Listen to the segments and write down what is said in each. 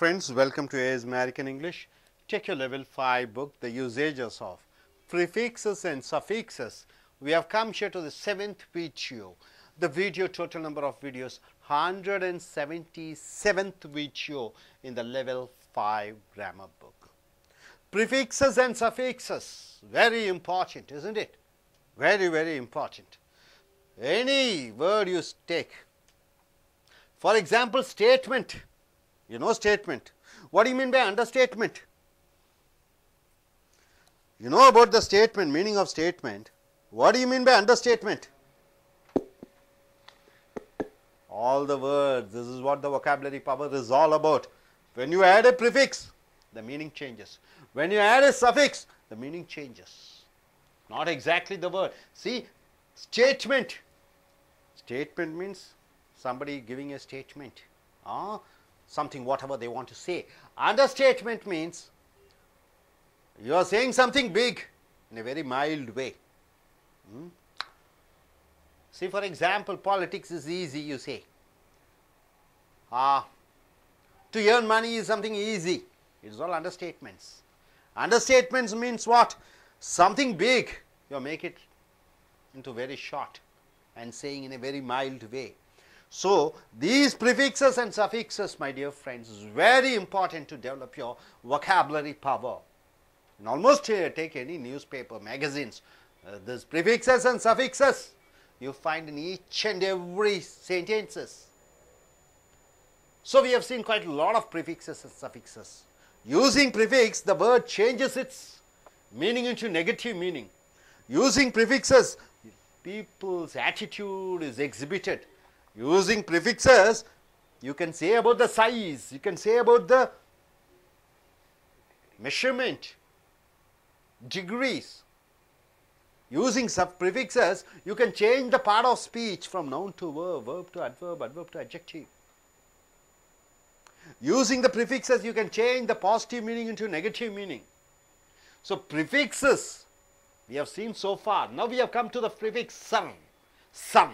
Friends, welcome to AS American English. Take your level 5 book, The Usages of Prefixes and Suffixes. We have come here to the seventh video. The video total number of videos 177th video in the level 5 grammar book. Prefixes and suffixes, very important, isn't it? Very, very important. Any word you take, for example, statement you know statement. What do you mean by understatement? You know about the statement, meaning of statement. What do you mean by understatement? All the words, this is what the vocabulary power is all about. When you add a prefix, the meaning changes. When you add a suffix, the meaning changes. Not exactly the word. See, statement. Statement means somebody giving a statement. Ah, something whatever they want to say. Understatement means you are saying something big in a very mild way. Hmm? See, for example, politics is easy, you say. Ah, to earn money is something easy. It is all understatements. Understatements means what? Something big, you make it into very short and saying in a very mild way. So, these prefixes and suffixes my dear friends is very important to develop your vocabulary power. And almost here take any newspaper, magazines, uh, these prefixes and suffixes you find in each and every sentences. So, we have seen quite a lot of prefixes and suffixes. Using prefix, the word changes its meaning into negative meaning. Using prefixes, people's attitude is exhibited using prefixes, you can say about the size, you can say about the measurement, degrees. Using sub prefixes, you can change the part of speech from noun to verb, verb to adverb, adverb to adjective. Using the prefixes, you can change the positive meaning into negative meaning. So, prefixes we have seen so far. Now we have come to the prefix sum. Sum.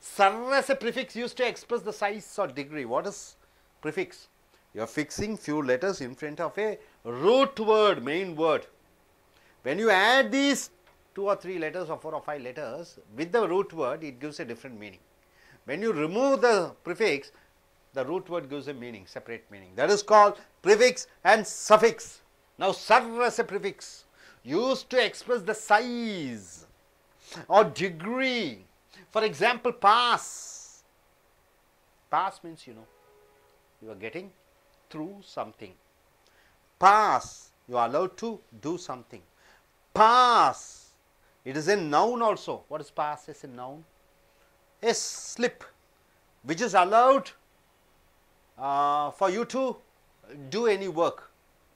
Sar as a prefix used to express the size or degree. What is prefix? You are fixing few letters in front of a root word, main word. When you add these two or three letters or four or five letters with the root word, it gives a different meaning. When you remove the prefix, the root word gives a meaning, separate meaning. That is called prefix and suffix. Now, sar as a prefix used to express the size or degree for example, pass. Pass means you know, you are getting through something. Pass, you are allowed to do something. Pass, it is a noun also. What is pass as a noun? A slip which is allowed uh, for you to do any work.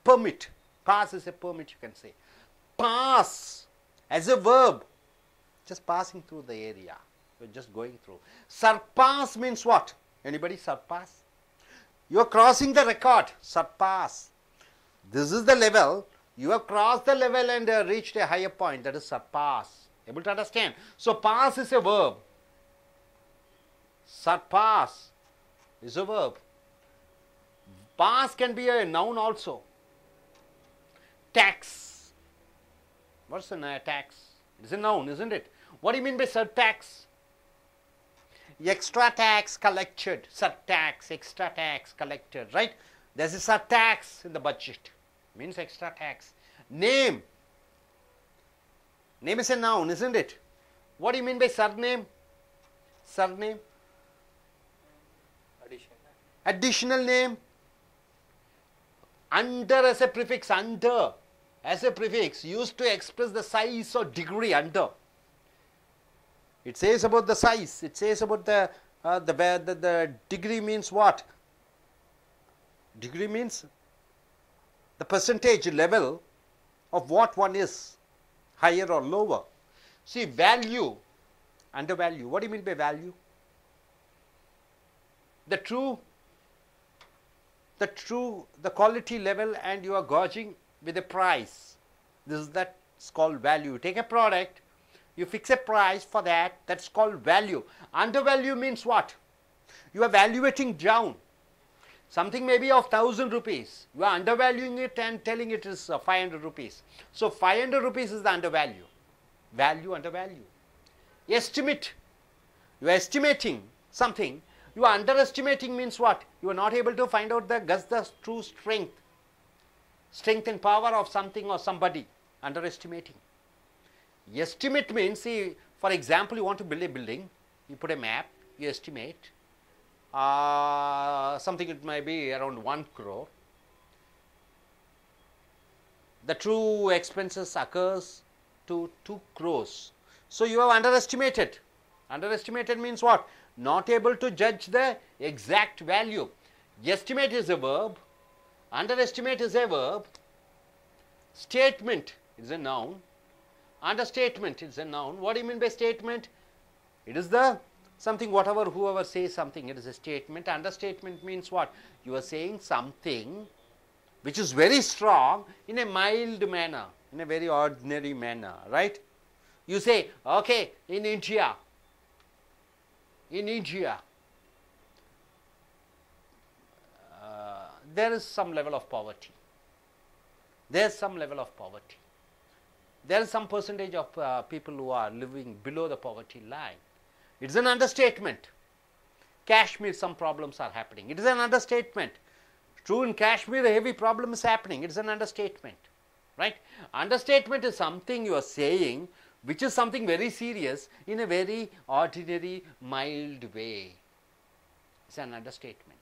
Permit. Pass is a permit, you can say. Pass as a verb, just passing through the area. We're just going through. Surpass means what? Anybody surpass? You are crossing the record. Surpass. This is the level. You have crossed the level and uh, reached a higher point. That is surpass. Able to understand? So, pass is a verb. Surpass is a verb. Pass can be a noun also. Tax. What's a tax? It's a noun, isn't it? What do you mean by surtax? extra tax collected, surtax, extra tax collected, right? There is a tax in the budget, means extra tax. Name, name is a noun, isn't it? What do you mean by surname? Surname? Additional. Additional name? Under as a prefix, under as a prefix used to express the size or degree under. It says about the size, it says about the, uh, the, the, the degree means what? Degree means the percentage level of what one is, higher or lower. See, value, undervalue. What do you mean by value? The true, the true, the quality level and you are gauging with a price. This is that's called value. Take a product you fix a price for that. That's called value. Undervalue means what? You are valuating down. Something maybe of 1000 rupees. You are undervaluing it and telling it is uh, 500 rupees. So 500 rupees is the undervalue. Value, undervalue. Estimate. You are estimating something. You are underestimating means what? You are not able to find out the guess the true strength. Strength and power of something or somebody. Underestimating. Estimate means, see, for example, you want to build a building, you put a map, you estimate, uh, something it may be around 1 crore. The true expenses occurs to 2 crores. So, you have underestimated. Underestimated means what? Not able to judge the exact value. Estimate is a verb, underestimate is a verb, statement is a noun, Understatement is a noun. What do you mean by statement? It is the something whatever whoever says something it is a statement. Understatement means what? You are saying something which is very strong in a mild manner, in a very ordinary manner, right? You say, okay, in India, in India, uh, there is some level of poverty. There is some level of poverty. There is some percentage of uh, people who are living below the poverty line. It's an understatement. Kashmir, some problems are happening. It is an understatement. True, in Kashmir, a heavy problem is happening. It's an understatement. Right? Understatement is something you are saying which is something very serious in a very ordinary, mild way. It's an understatement.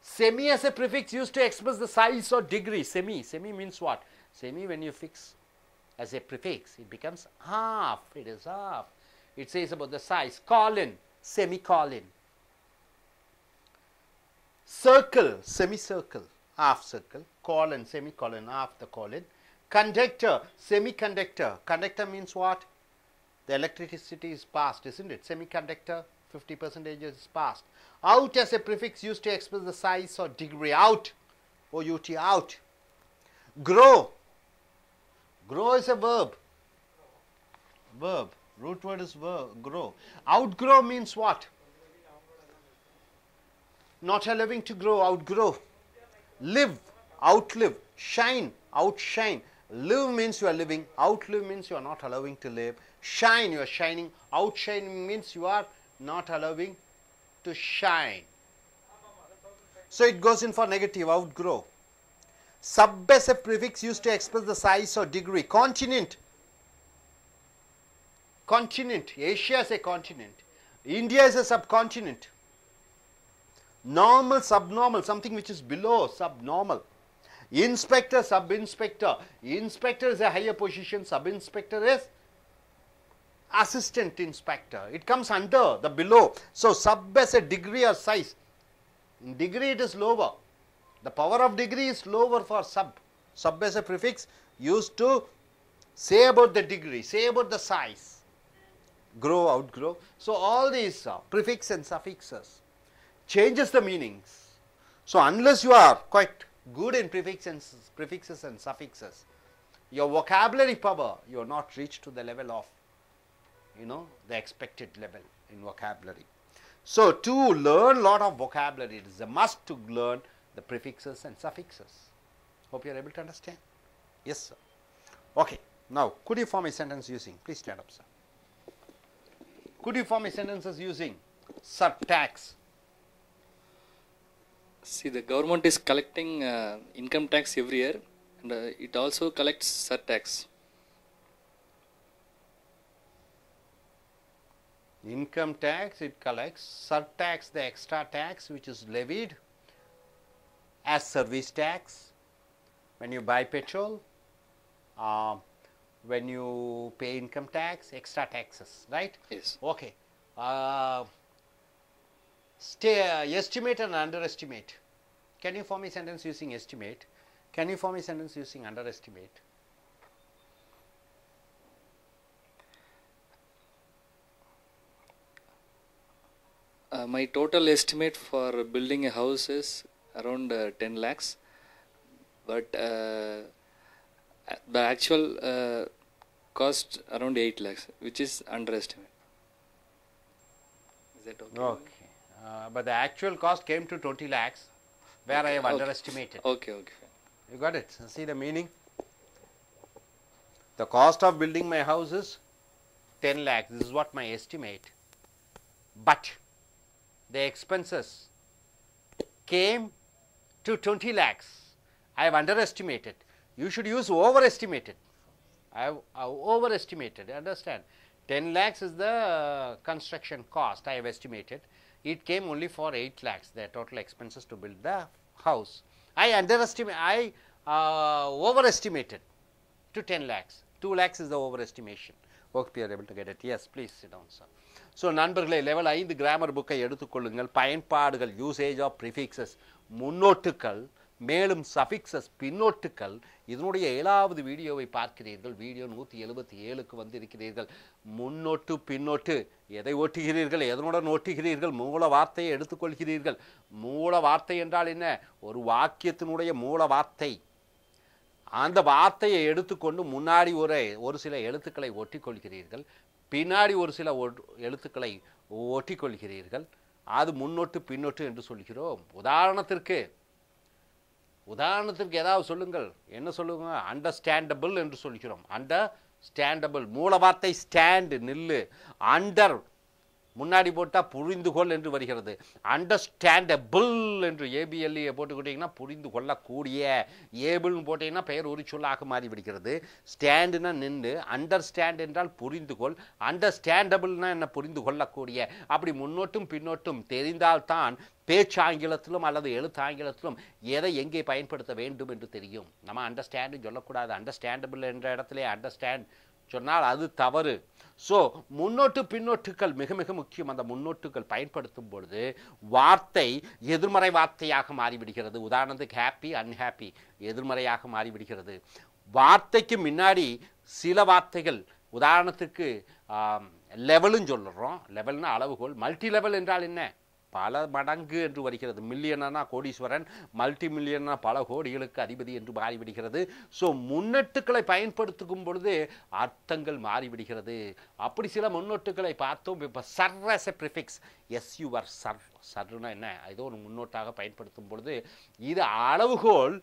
Semi as a prefix used to express the size or degree. Semi. Semi means what? Semi when you fix as a prefix. It becomes half. It is half. It says about the size. Colon, semicolon. Circle, semicircle, half circle. Colon, semicolon, half the colon. Conductor, semiconductor. Conductor means what? The electricity is passed, isn't it? Semiconductor, 50 percentage is passed. Out as a prefix used to express the size or degree. Out, O-U-T, out. Grow, Grow is a verb. Verb. Root word is verb, grow. Outgrow means what? Not allowing to grow, outgrow. Live, outlive. Shine, outshine. Live means you are living. Outlive means you are not allowing to live. Shine, you are shining. Outshine means you are not allowing to shine. So it goes in for negative, outgrow. Subbasive prefix used to express the size or degree. Continent, continent, Asia is a continent, India is a subcontinent. Normal, subnormal, something which is below subnormal. Inspector, sub-inspector, inspector is a higher position, sub-inspector is assistant inspector. It comes under the below. So, sub as a degree or size. In degree it is lower. The power of degree is lower for sub. Sub as a prefix used to say about the degree, say about the size, grow, outgrow. So, all these uh, prefix and suffixes changes the meanings. So, unless you are quite good in prefix and, prefixes and suffixes, your vocabulary power, you are not reached to the level of, you know, the expected level in vocabulary. So, to learn lot of vocabulary, it is a must to learn the prefixes and suffixes. Hope you are able to understand. Yes, sir. Okay. Now, could you form a sentence using? Please stand up, sir. Could you form a sentence using surtax? See, the government is collecting uh, income tax every year, and uh, it also collects surtax. Income tax, it collects surtax, the extra tax which is levied as service tax when you buy petrol, uh, when you pay income tax, extra taxes, right? Yes. Okay. Uh, stay, uh, estimate and underestimate. Can you form a sentence using estimate? Can you form a sentence using underestimate? Uh, my total estimate for building a house is around uh, 10 lakhs but uh, the actual uh, cost around 8 lakhs which is underestimated. is that okay okay but the actual cost came to 20 lakhs where okay, I have underestimated. Okay, okay. You got it. See the meaning? The cost of building my house is 10 lakhs. This is what my estimate. But the expenses came to 20 lakhs. I have underestimated. You should use overestimated. I have, overestimated, understand. 10 lakhs is the uh, construction cost I have estimated. It came only for 8 lakhs, the total expenses to build the house. I underestimated. I uh, overestimated to 10 lakhs. 2 lakhs is the overestimation. Hope you are able to get it. Yes, please sit down, sir. So நண்பர்களே level ஐந்து grammar புக்கை எடுத்துக்கொள்ளுங்கள் பயன்பாடுகள் usage of prefixes. முன்னோட்டுக்கள் மேலும் suffixes பின்னோட்டுக்கள் இதனுடைய ஏழாவது வீடியோவை பார்க்கிறீர்கள் வீடியோ நூற்றி எழுபத்தி ஏழுக்கு வந்திருக்கிறீர்கள் முன்னோட்டு பின்னோட்டு எதை ஓட்டுகிறீர்கள் எதனுடன் ஓட்டுகிறீர்கள் மூல வார்த்தையை எடுத்துக்கொள்கிறீர்கள் மூல வார்த்தை என்றால் என்ன ஒரு வாக்கியத்தினுடைய மூல வார்த்தை அந்த வார்த்தையை எடுத்துக்கொண்டு முன்னாடி ஒரு ஒரு சில எழுத்துக்களை ஒட்டிக்கொள்கிறீர்கள் பின்னாடி ஒரு சில எழுத்துக்களை ஒட்டிக்கொள்கிறீர்கள் அது முன்னோட்டு பின்னோட்டு என்று சொல்கிறோம் உதாரணத்திற்கு உதாரணத்திற்கு ஏதாவது சொல்லுங்கள் என்ன சொல்லுங்க அண்டர்ஸ்டாண்டபிள் என்று சொல்கிறோம் அண்டர் ஸ்டாண்டபிள் மூல வார்த்தை ஸ்டாண்டு நில்லு அண்டர் முன்னாடி போட்டால் புரிந்து கொள் என்று வருகிறது அண்டர்ஸ்டாண்டபிள் என்று ஏபிஎல்ஏ e போட்டுக்கிட்டீங்கன்னா புரிந்து கொள்ளக்கூடிய ஏபிள்னு போட்டிங்கன்னா பெயர் ஒரு சொல்லாக மாறிவிடுகிறது ஸ்டாண்டுனா நின்று அண்டர்ஸ்டாண்ட் என்றால் புரிந்து கொள் அண்டர்ஸ்டாண்டபிள்னா என்ன புரிந்து கொள்ளக்கூடிய அப்படி முன்னோட்டும் பின்னோட்டும் தெரிந்தால்தான் பேச்சு ஆங்கிலத்திலும் அல்லது எழுத்தாங்கிலத்திலும் எதை எங்கே பயன்படுத்த வேண்டும் என்று தெரியும் நம்ம அண்டர்ஸ்டாண்டு சொல்லக்கூடாது அண்டர்ஸ்டாண்டபிள் என்ற இடத்துல அண்டர்ஸ்டாண்ட் சொன்னால் அது தவறு ஸோ முன்னோட்டு பின்னோட்டுகள் மிக மிக முக்கியம் அந்த முன்னோட்டுகள் பயன்படுத்தும் பொழுது வார்த்தை எதிர்மறை வார்த்தையாக மாறிவிடுகிறது உதாரணத்துக்கு ஹாப்பி அன்ஹாப்பி எதிர்மறையாக மாறிவிடுகிறது வார்த்தைக்கு முன்னாடி சில வார்த்தைகள் உதாரணத்துக்கு லெவலுன்னு சொல்லுறோம் லெவல்னா அளவுகோல் மல்டி லெவல் என்றால் என்ன பல மடங்கு என்று வருகிறது மில்லியனா கோடீஸ்வரன் மல்டி மில்லியனா பல கோடிகளுக்கு அதிபதி என்று மாறிவிடுகிறது ஸோ முன்னொட்டுக்களை பயன்படுத்தும் பொழுது அர்த்தங்கள் மாறிவிடுகிறது அப்படி சில முன்னோட்டுகளை பார்த்தோம் இப்போ sur as a prefix S U R sur சர்னா என்ன ஏதோ ஒரு முன்னோட்டாக பயன்படுத்தும் பொழுது இது அளவுகோல்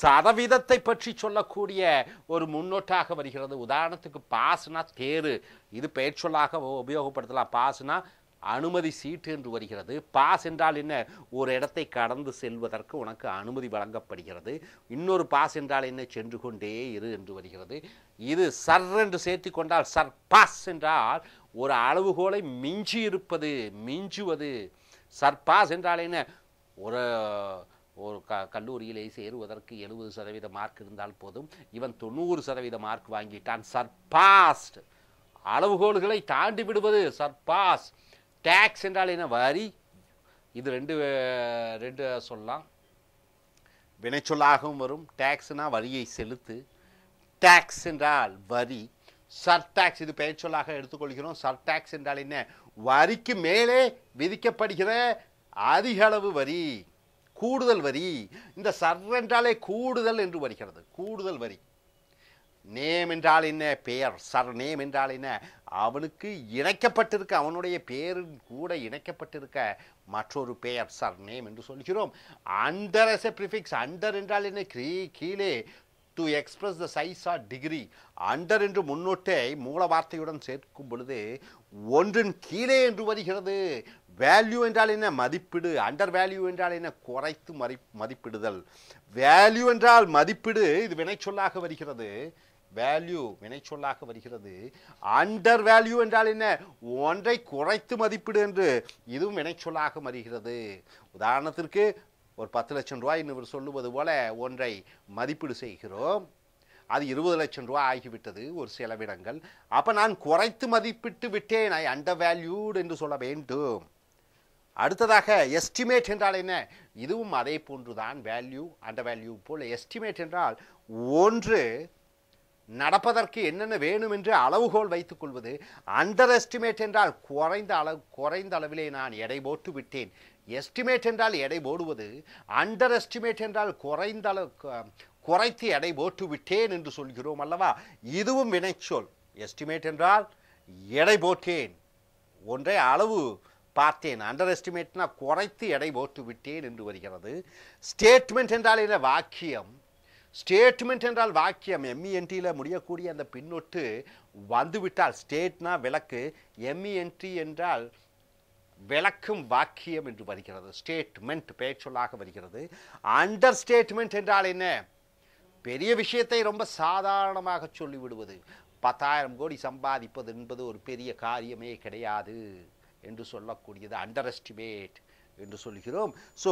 சதவீதத்தை பற்றி சொல்லக்கூடிய ஒரு முன்னோட்டாக வருகிறது உதாரணத்துக்கு பாஸ்னா தேரு இது பெயர் சொல்லாக உபயோகப்படுத்தலாம் பாஸ்னா அனுமதி சீட்டு என்று வருகிறது பாஸ் என்றால் என்ன ஒரு இடத்தை கடந்து செல்வதற்கு உனக்கு அனுமதி வழங்கப்படுகிறது இன்னொரு பாஸ் என்றால் என்ன சென்று கொண்டே இரு என்று வருகிறது இது சர் என்று சேர்த்து கொண்டால் சர் பாஸ் என்றால் ஒரு அளவுகோலை மிஞ்சி இருப்பது மிஞ்சுவது சர்பாஸ் என்றால் என்ன ஒரு ஒரு க கல்லூரியிலே சேருவதற்கு எழுபது சதவீத மார்க் இருந்தால் போதும் இவன் தொண்ணூறு சதவீத மார்க் வாங்கிட்டான் சர்பாஸ்ட் அளவுகோல்களை தாண்டி விடுவது சர்பாஸ் டேக்ஸ் என்றால் என்ன வரி இது ரெண்டு ரெண்டு சொல்லலாம் வினைச்சொல்லாகவும் வரும் டேக்ஸ்னால் வரியை செலுத்து டேக்ஸ் என்றால் வரி சர்டாக்ஸ் இது பெயர் சொல்லாக எடுத்துக்கொள்கிறோம் சர்டாக்ஸ் என்றால் என்ன வரிக்கு மேலே விதிக்கப்படுகிற அதிக அளவு வரி கூடுதல் வரி இந்த சர் என்றாலே கூடுதல் என்று வருகிறது கூடுதல் வரி நேம் என்றால் என்ன பெயர் சர் நேம் என்றால் என்ன அவனுக்கு இணைக்கப்பட்டிருக்க அவனுடைய பெயரின் கூட இணைக்கப்பட்டிருக்க மற்றொரு பெயர் சர் நேம் என்று சொல்கிறோம் under as a prefix under என்றால் என்ன கிரீ கீழே to express the size or degree under என்று முன்னோட்டை மூல வார்த்தையுடன் சேர்க்கும் பொழுது ஒன்றின் கீழே என்று வருகிறது வேல்யூ என்றால் என்ன மதிப்பீடு அண்டர் வேல்யூ என்றால் என்ன குறைத்து மதிப்பிடுதல் வேல்யூ என்றால் மதிப்பீடு இது வினைச்சொல்லாக வருகிறது வேல்யூ வினைச்சொல்லாக வருகிறது அண்டர் வேல்யூ என்றால் என்ன ஒன்றை குறைத்து மதிப்பீடு என்று இதுவும் வினைச்சொல்லாக வருகிறது உதாரணத்திற்கு ஒரு பத்து லட்சம் ரூபாய் இன்னவர் சொல்லுவது போல ஒன்றை மதிப்பீடு செய்கிறோம் அது இருபது லட்சம் ரூபாய் ஆகிவிட்டது ஒரு செலவிடங்கள் அப்போ நான் குறைத்து மதிப்பிட்டு விட்டேன் ஐ அண்டர் வேல்யூடு என்று சொல்ல வேண்டும் அடுத்ததாக எஸ்டிமேட் என்றால் என்ன இதுவும் அதே போன்று தான் வேல்யூ அண்டர் வேல்யூ போல் எஸ்டிமேட் என்றால் ஒன்று நடப்பதற்கு என்னென்ன வேணும் என்று அளவுகோல் வைத்துக் கொள்வது அண்டர் எஸ்டிமேட் என்றால் குறைந்த அளவு குறைந்த அளவிலே நான் எடை போட்டு விட்டேன் எஸ்டிமேட் என்றால் எடை போடுவது அண்டர் எஸ்டிமேட் என்றால் குறைந்த அளவு குறைத்து எடை போட்டு விட்டேன் என்று சொல்கிறோம் அல்லவா இதுவும் வினைச்சொல் எஸ்டிமேட் என்றால் எடை போட்டேன் ஒன்றே அளவு பார்த்தேன் அண்டர் எஸ்டிமேட்னா குறைத்து எடை போட்டு விட்டேன் என்று வருகிறது ஸ்டேட்மெண்ட் என்றால் என்ன வாக்கியம் ஸ்டேட்மெண்ட் என்றால் வாக்கியம் எம்இஎன்டியில் e முடியக்கூடிய அந்த பின்னொட்டு வந்துவிட்டால் ஸ்டேட்னா விளக்கு எம்இஎன்டி e என்றால் விளக்கும் வாக்கியம் என்று வருகிறது ஸ்டேட்மெண்ட் பேச்சொல்லாக வருகிறது அண்டர் ஸ்டேட்மெண்ட் என்றால் என்ன பெரிய விஷயத்தை ரொம்ப சாதாரணமாக சொல்லிவிடுவது பத்தாயிரம் கோடி சம்பாதிப்பது என்பது ஒரு பெரிய காரியமே கிடையாது என்று சொல்லக்கூடியது அண்டர் எஸ்டிமேட் என்று சொல்கிறோம் ஸோ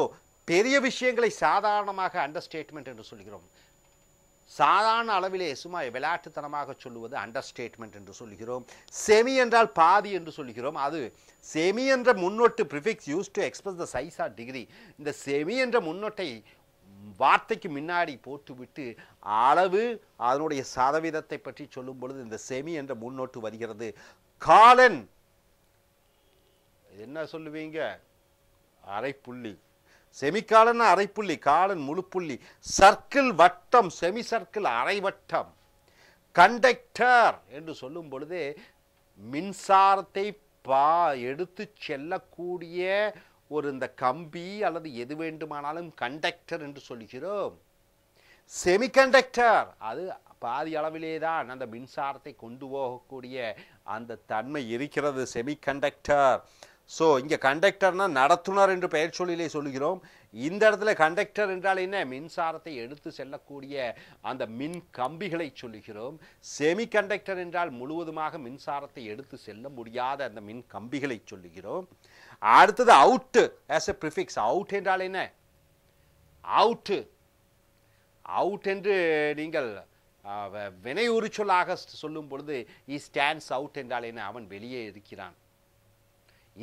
பெரிய விஷயங்களை சாதாரணமாக அண்டர் ஸ்டேட்மெண்ட் என்று சொல்கிறோம் சாதாரண அளவிலே சும்மா விளையாட்டுத்தனமாக சொல்லுவது அண்டர் ஸ்டேட்மெண்ட் என்று சொல்கிறோம் செமி என்றால் பாதி என்று சொல்கிறோம் அது செமி என்ற முன்னொட்டு prefix used to express the size or degree இந்த செமி என்ற முன்னொட்டை வார்த்தைக்கு முன்னாடி போட்டுவிட்டு அளவு அதனுடைய சதவீதத்தை பற்றி சொல்லும் பொழுது இந்த செமி என்ற முன்னோட்டு வருகிறது காலன் என்ன சொல்லுவீங்க அரை புள்ளி செமிகாலன் அரைப்புள்ளி காலன் முழுப்புள்ளி சர்க்கிள் வட்டம் செமி சர்க்கிள் அரைவட்டம் கண்டக்டர் என்று சொல்லும் பொழுதே மின்சாரத்தை பா எடுத்து செல்லக்கூடிய ஒரு இந்த கம்பி அல்லது எது வேண்டுமானாலும் கண்டக்டர் என்று சொல்கிறோம் செமிகண்டக்டர் அது பாதி அளவிலே தான் அந்த மின்சாரத்தை கொண்டு போகக்கூடிய அந்த தன்மை இருக்கிறது செமிகண்டக்டர் ஸோ இங்கே கண்டக்டர்னா நடத்துனர் என்று பெயர் சொல்லிலே சொல்கிறோம் இந்த இடத்துல கண்டக்டர் என்றால் என்ன மின்சாரத்தை எடுத்து செல்லக்கூடிய அந்த மின் கம்பிகளை சொல்லுகிறோம் செமி கண்டக்டர் என்றால் முழுவதுமாக மின்சாரத்தை எடுத்து செல்ல முடியாத அந்த மின் கம்பிகளை சொல்லுகிறோம் அடுத்தது out as a prefix out என்றால் என்ன அவுட்டு அவுட் என்று நீங்கள் வினை உரிச்சொல்லாக சொல்லும் பொழுது இ ஸ்டாண்ட்ஸ் அவுட் என்றால் என்ன அவன் வெளியே இருக்கிறான்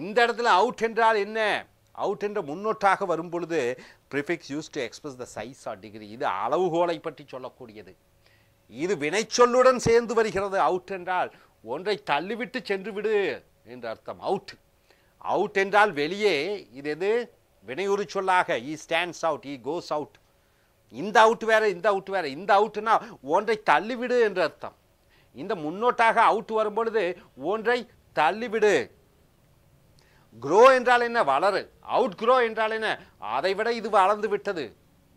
இந்த இடத்துல அவுட் என்றால் என்ன அவுட் என்ற முன்னோட்டாக வரும் பொழுது prefix used to express the size or degree இது அளவுகோலை பற்றி சொல்லக்கூடியது இது வினைச்சொல்லுடன் சேர்ந்து வருகிறது அவுட் என்றால் ஒன்றை தள்ளிவிட்டு சென்று விடு என்று அர்த்தம் அவுட் அவுட் என்றால் வெளியே இது எது வினையுறு சொல்லாக he stands out he goes out இந்த அவுட் வேற இந்த அவுட் வேற இந்த அவுட்னா ஒன்றை தள்ளிவிடு என்று அர்த்தம் இந்த முன்னோட்டாக அவுட் வரும்பொழுது ஒன்றை தள்ளிவிடு குரோ என்றால் என்ன வளரு அவுட் குரோ என்றால் என்ன அதை விட இது வளர்ந்து விட்டது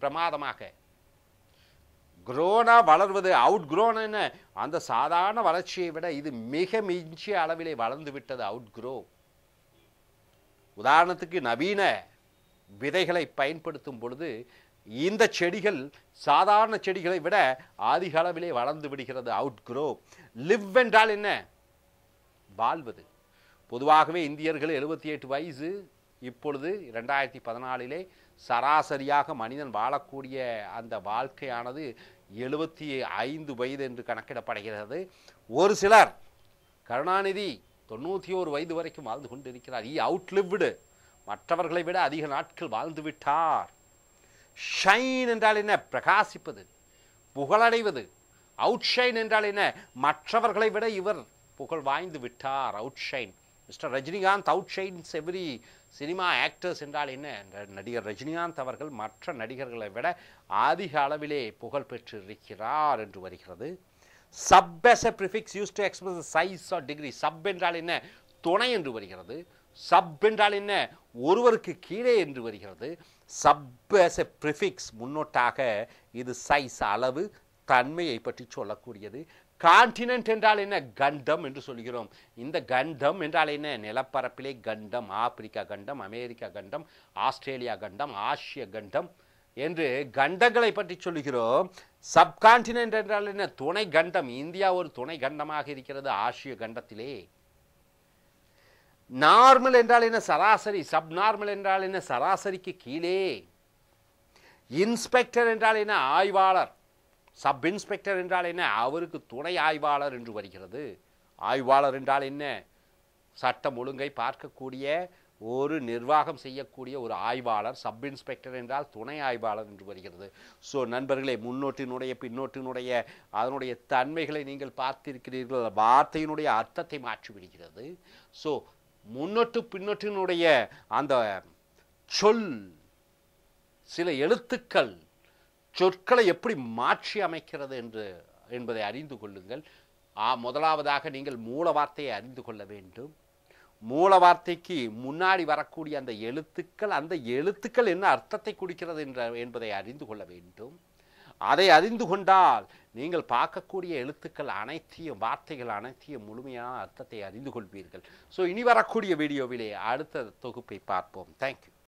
பிரமாதமாக குரோனா வளர்வது அவுட் குரோனா என்ன அந்த சாதாரண வளர்ச்சியை விட இது மிக மிஞ்சிய அளவிலே வளர்ந்து விட்டது அவுட் குரோ உதாரணத்துக்கு நவீன விதைகளை பயன்படுத்தும் பொழுது இந்த செடிகள் சாதாரண செடிகளை விட அதிக அளவிலே வளர்ந்து விடுகிறது அவுட் குரோ லிவ் என்றால் என்ன வாழ்வது பொதுவாகவே இந்தியர்கள் எழுபத்தி எட்டு வயசு இப்பொழுது ரெண்டாயிரத்தி பதினாலிலே சராசரியாக மனிதன் வாழக்கூடிய அந்த வாழ்க்கையானது எழுபத்தி ஐந்து வயது என்று கணக்கிடப்படுகிறது ஒரு சிலர் கருணாநிதி தொண்ணூற்றி ஒரு வயது வரைக்கும் வாழ்ந்து கொண்டு இருக்கிறார் ஈ அவுட்லிவ்டு மற்றவர்களை விட அதிக நாட்கள் வாழ்ந்து விட்டார் ஷைன் என்றால் என்ன பிரகாசிப்பது புகழடைவது அவுட் ஷைன் என்றால் என்ன மற்றவர்களை விட இவர் புகழ் வாய்ந்து விட்டார் outshine mister Rajinikanth outshines every cinema actors என்றால் என்ன நடிகர் ரஜினிகாந்த் அவர்கள் மற்ற நடிகர்களை விட அதிக அளவிலே புகழ் பெற்றிருக்கிறார் என்று வருகிறது sub as a prefix used to express size or degree sub என்றால் என்ன துணை என்று வருகிறது சப் என்றால் என்ன ஒருவருக்கு கீழே என்று வருகிறது சப் எஸ் எ ப்ரிஃபிக்ஸ் முன்னோட்டாக இது சைஸ் அளவு தன்மையை பற்றி சொல்லக்கூடியது கான்டினென்ட் என்றால் என்ன கண்டம் என்று சொல்கிறோம் இந்த கண்டம் என்றால் என்ன நிலப்பரப்பிலே கண்டம் ஆப்பிரிக்கா கண்டம் அமெரிக்கா கண்டம் ஆஸ்திரேலியா கண்டம் ஆசிய கண்டம் என்று கண்டங்களை பற்றி சொல்கிறோம் சப்கான்டினென்ட் என்றால் என்ன துணை கண்டம் இந்தியா ஒரு துணை கண்டமாக இருக்கிறது ஆசிய கண்டத்திலே நார்மல் என்றால் என்ன சராசரி சப் நார்மல் என்றால் என்ன சராசரிக்கு கீழே இன்ஸ்பெக்டர் என்றால் என்ன ஆய்வாளர் சப் இன்ஸ்பெக்டர் என்றால் என்ன அவருக்கு துணை ஆய்வாளர் என்று வருகிறது ஆய்வாளர் என்றால் என்ன சட்டம் ஒழுங்கை பார்க்கக்கூடிய ஒரு நிர்வாகம் செய்யக்கூடிய ஒரு ஆய்வாளர் சப் இன்ஸ்பெக்டர் என்றால் துணை ஆய்வாளர் என்று வருகிறது ஸோ நண்பர்களே முன்னோட்டினுடைய பின்னோட்டினுடைய அதனுடைய தன்மைகளை நீங்கள் பார்த்திருக்கிறீர்கள் வார்த்தையினுடைய அர்த்தத்தை மாற்றி விடுகிறது ஸோ முன்னோட்டு பின்னோட்டினுடைய அந்த சொல் சில எழுத்துக்கள் சொற்களை எப்படி மாற்றி அமைக்கிறது என்று என்பதை அறிந்து கொள்ளுங்கள் ஆ முதலாவதாக நீங்கள் மூல வார்த்தையை அறிந்து கொள்ள வேண்டும் மூல வார்த்தைக்கு முன்னாடி வரக்கூடிய அந்த எழுத்துக்கள் அந்த எழுத்துக்கள் என்ன அர்த்தத்தை குடிக்கிறது என்ற என்பதை அறிந்து கொள்ள வேண்டும் அதை அறிந்து கொண்டால் நீங்கள் பார்க்கக்கூடிய எழுத்துக்கள் அனைத்தையும் வார்த்தைகள் அனைத்தையும் முழுமையான அர்த்தத்தை அறிந்து கொள்வீர்கள் ஸோ இனி வரக்கூடிய வீடியோவிலே அடுத்த தொகுப்பை பார்ப்போம் தேங்க்யூ